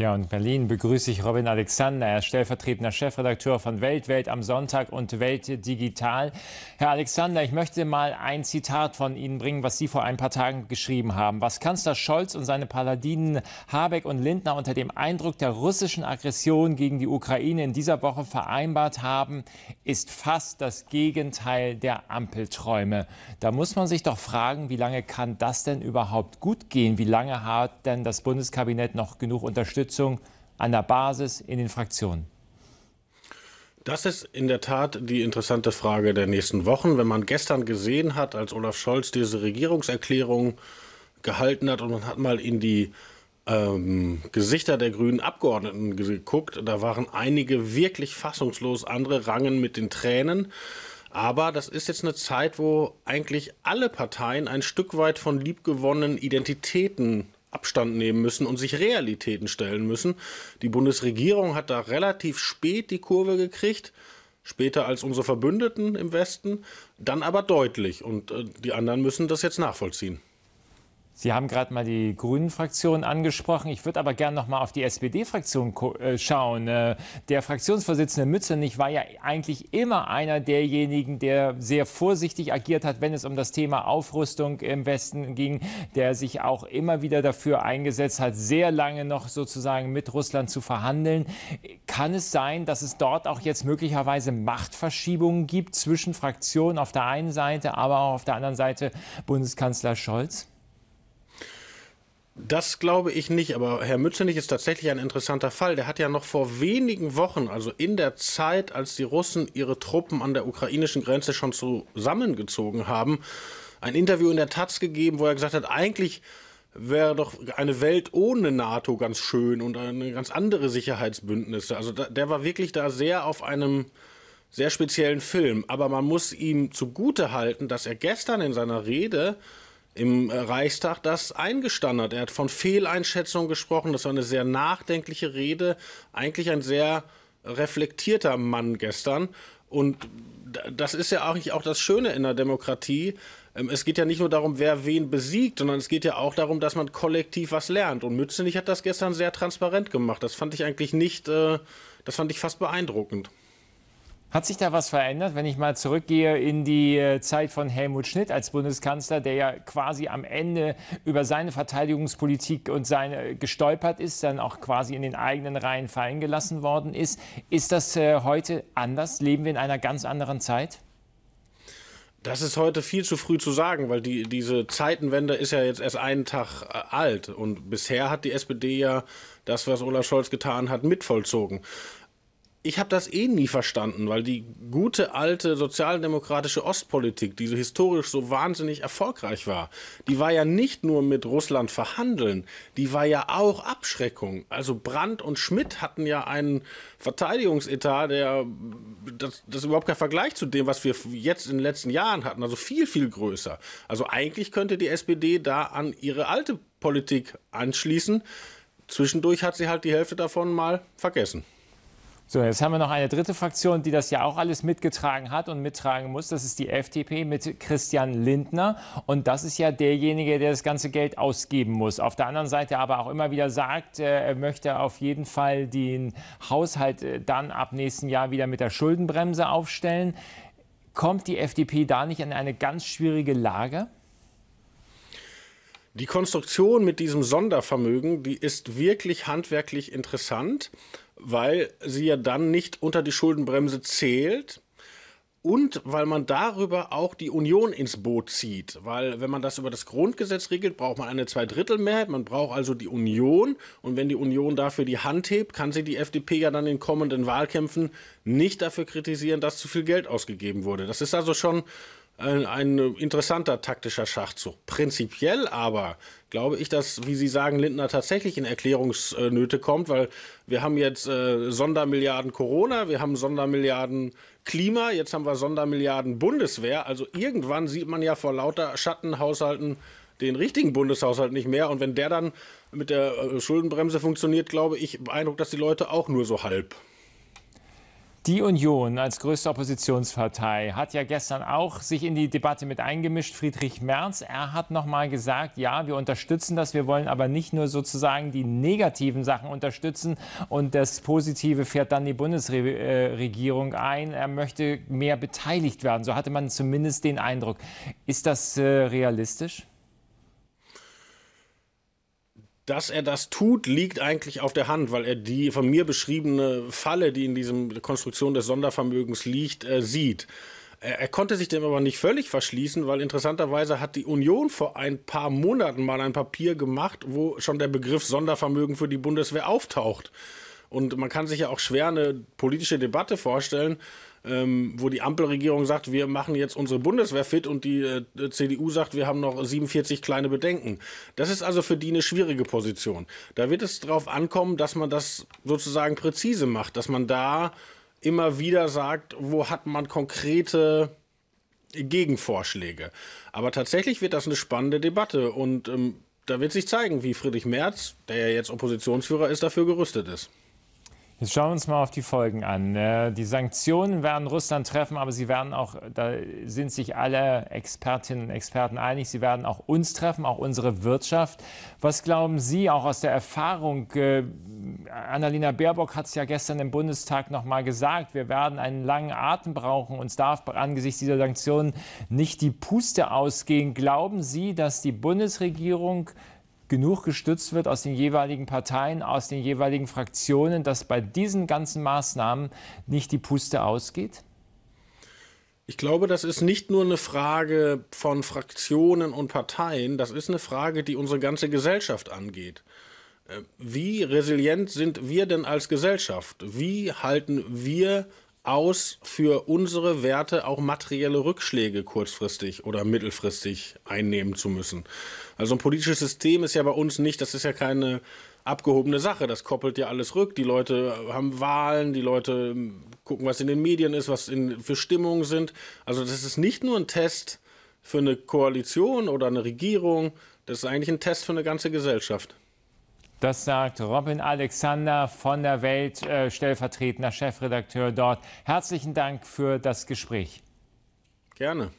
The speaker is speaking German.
Ja, und in Berlin begrüße ich Robin Alexander. Er ist stellvertretender Chefredakteur von Welt, Welt am Sonntag und Welt Digital. Herr Alexander, ich möchte mal ein Zitat von Ihnen bringen, was Sie vor ein paar Tagen geschrieben haben. Was Kanzler Scholz und seine Paladinen Habeck und Lindner unter dem Eindruck der russischen Aggression gegen die Ukraine in dieser Woche vereinbart haben, ist fast das Gegenteil der Ampelträume. Da muss man sich doch fragen, wie lange kann das denn überhaupt gut gehen? Wie lange hat denn das Bundeskabinett noch genug Unterstützung? Unterstützung an der Basis in den Fraktionen? Das ist in der Tat die interessante Frage der nächsten Wochen. Wenn man gestern gesehen hat, als Olaf Scholz diese Regierungserklärung gehalten hat und man hat mal in die ähm, Gesichter der grünen Abgeordneten geguckt, da waren einige wirklich fassungslos, andere rangen mit den Tränen. Aber das ist jetzt eine Zeit, wo eigentlich alle Parteien ein Stück weit von liebgewonnenen Identitäten Abstand nehmen müssen und sich Realitäten stellen müssen. Die Bundesregierung hat da relativ spät die Kurve gekriegt, später als unsere Verbündeten im Westen, dann aber deutlich und äh, die anderen müssen das jetzt nachvollziehen. Sie haben gerade mal die Grünen-Fraktion angesprochen. Ich würde aber gerne noch mal auf die SPD-Fraktion äh, schauen. Äh, der Fraktionsvorsitzende Mützenich war ja eigentlich immer einer derjenigen, der sehr vorsichtig agiert hat, wenn es um das Thema Aufrüstung im Westen ging, der sich auch immer wieder dafür eingesetzt hat, sehr lange noch sozusagen mit Russland zu verhandeln. Kann es sein, dass es dort auch jetzt möglicherweise Machtverschiebungen gibt zwischen Fraktionen auf der einen Seite, aber auch auf der anderen Seite Bundeskanzler Scholz? Das glaube ich nicht, aber Herr Mützenich ist tatsächlich ein interessanter Fall. Der hat ja noch vor wenigen Wochen, also in der Zeit, als die Russen ihre Truppen an der ukrainischen Grenze schon zusammengezogen haben, ein Interview in der Taz gegeben, wo er gesagt hat, eigentlich wäre doch eine Welt ohne NATO ganz schön und eine ganz andere Sicherheitsbündnisse. Also da, der war wirklich da sehr auf einem sehr speziellen Film. Aber man muss ihm zugute halten, dass er gestern in seiner Rede im äh, Reichstag das eingestandert. Er hat von Fehleinschätzung gesprochen. Das war eine sehr nachdenkliche Rede. Eigentlich ein sehr reflektierter Mann gestern. Und das ist ja eigentlich auch das Schöne in der Demokratie. Ähm, es geht ja nicht nur darum, wer wen besiegt, sondern es geht ja auch darum, dass man kollektiv was lernt. Und Mützenich hat das gestern sehr transparent gemacht. Das fand ich eigentlich nicht, äh, das fand ich fast beeindruckend. Hat sich da was verändert, wenn ich mal zurückgehe in die äh, Zeit von Helmut Schmidt als Bundeskanzler, der ja quasi am Ende über seine Verteidigungspolitik und seine äh, gestolpert ist, dann auch quasi in den eigenen Reihen fallen gelassen worden ist? Ist das äh, heute anders? Leben wir in einer ganz anderen Zeit? Das ist heute viel zu früh zu sagen, weil die, diese Zeitenwende ist ja jetzt erst einen Tag alt. Und bisher hat die SPD ja das, was Olaf Scholz getan hat, mitvollzogen ich habe das eh nie verstanden, weil die gute alte sozialdemokratische Ostpolitik, die so historisch so wahnsinnig erfolgreich war, die war ja nicht nur mit Russland verhandeln, die war ja auch Abschreckung. Also Brandt und Schmidt hatten ja einen Verteidigungsetat, der das, das ist überhaupt kein Vergleich zu dem, was wir jetzt in den letzten Jahren hatten, also viel viel größer. Also eigentlich könnte die SPD da an ihre alte Politik anschließen. Zwischendurch hat sie halt die Hälfte davon mal vergessen. So, jetzt haben wir noch eine dritte Fraktion, die das ja auch alles mitgetragen hat und mittragen muss. Das ist die FDP mit Christian Lindner. Und das ist ja derjenige, der das ganze Geld ausgeben muss. Auf der anderen Seite aber auch immer wieder sagt, äh, er möchte auf jeden Fall den Haushalt äh, dann ab nächsten Jahr wieder mit der Schuldenbremse aufstellen. Kommt die FDP da nicht in eine ganz schwierige Lage? Die Konstruktion mit diesem Sondervermögen, die ist wirklich handwerklich interessant weil sie ja dann nicht unter die Schuldenbremse zählt. Und weil man darüber auch die Union ins Boot zieht. Weil wenn man das über das Grundgesetz regelt, braucht man eine Zweidrittelmehrheit. Man braucht also die Union. Und wenn die Union dafür die Hand hebt, kann sie die FDP ja dann in kommenden Wahlkämpfen nicht dafür kritisieren, dass zu viel Geld ausgegeben wurde. Das ist also schon ein, ein interessanter taktischer Schachzug. Prinzipiell aber glaube ich, dass, wie Sie sagen, Lindner tatsächlich in Erklärungsnöte kommt, weil wir haben jetzt äh, Sondermilliarden Corona, wir haben Sondermilliarden Klima, jetzt haben wir Sondermilliarden Bundeswehr. Also irgendwann sieht man ja vor lauter Schattenhaushalten den richtigen Bundeshaushalt nicht mehr. Und wenn der dann mit der äh, Schuldenbremse funktioniert, glaube ich, beeindruckt das die Leute auch nur so halb. Die Union als größte Oppositionspartei hat ja gestern auch sich in die Debatte mit eingemischt. Friedrich Merz, er hat nochmal gesagt, ja, wir unterstützen das, wir wollen aber nicht nur sozusagen die negativen Sachen unterstützen und das Positive fährt dann die Bundesregierung ein. Er möchte mehr beteiligt werden. So hatte man zumindest den Eindruck. Ist das äh, realistisch? Dass er das tut, liegt eigentlich auf der Hand, weil er die von mir beschriebene Falle, die in diesem Konstruktion des Sondervermögens liegt, äh, sieht. Er, er, konnte sich dem aber nicht völlig verschließen, weil interessanterweise hat die Union vor ein paar Monaten mal ein Papier gemacht, wo schon der Begriff Sondervermögen für die Bundeswehr auftaucht. Und man kann sich ja auch schwer eine politische Debatte vorstellen, ähm, wo die Ampelregierung sagt, wir machen jetzt unsere Bundeswehr fit und die äh, CDU sagt, wir haben noch 47 kleine Bedenken. Das ist also für die eine schwierige Position. Da wird es darauf ankommen, dass man das sozusagen präzise macht, dass man da immer wieder sagt, wo hat man konkrete Gegenvorschläge. Aber tatsächlich wird das eine spannende Debatte und ähm, da wird sich zeigen, wie Friedrich Merz, der ja jetzt Oppositionsführer ist, dafür gerüstet ist. Jetzt schauen wir uns mal auf die Folgen an. Ne? Die Sanktionen werden Russland treffen, aber sie werden auch, da sind sich alle Expertinnen und Experten einig, sie werden auch uns treffen, auch unsere Wirtschaft. Was glauben Sie auch aus der Erfahrung? Äh, Annalena Baerbock hat es ja gestern im Bundestag nochmal gesagt, wir werden einen langen Atem brauchen. Uns darf angesichts dieser Sanktionen nicht die Puste ausgehen. Glauben Sie, dass die Bundesregierung genug gestützt wird aus den jeweiligen Parteien, aus den jeweiligen Fraktionen, dass bei diesen ganzen Maßnahmen nicht die Puste ausgeht? Ich glaube, das ist nicht nur eine Frage von Fraktionen und Parteien, das ist eine Frage, die unsere ganze Gesellschaft angeht. Äh, wie resilient sind wir denn als Gesellschaft? Wie halten wir aus für unsere Werte auch materielle Rückschläge kurzfristig oder mittelfristig einnehmen zu müssen. Also ein politisches System ist ja bei uns nicht, das ist ja keine abgehobene Sache. Das koppelt ja alles rück. Die Leute haben Wahlen, die Leute gucken, was in den Medien ist, was in, für Stimmungen sind. Also das ist nicht nur ein Test für eine Koalition oder eine Regierung, das ist eigentlich ein Test für eine ganze Gesellschaft. Das sagt Robin Alexander von der Welt, äh, stellvertretender Chefredakteur dort. Herzlichen Dank für das Gespräch. Gerne.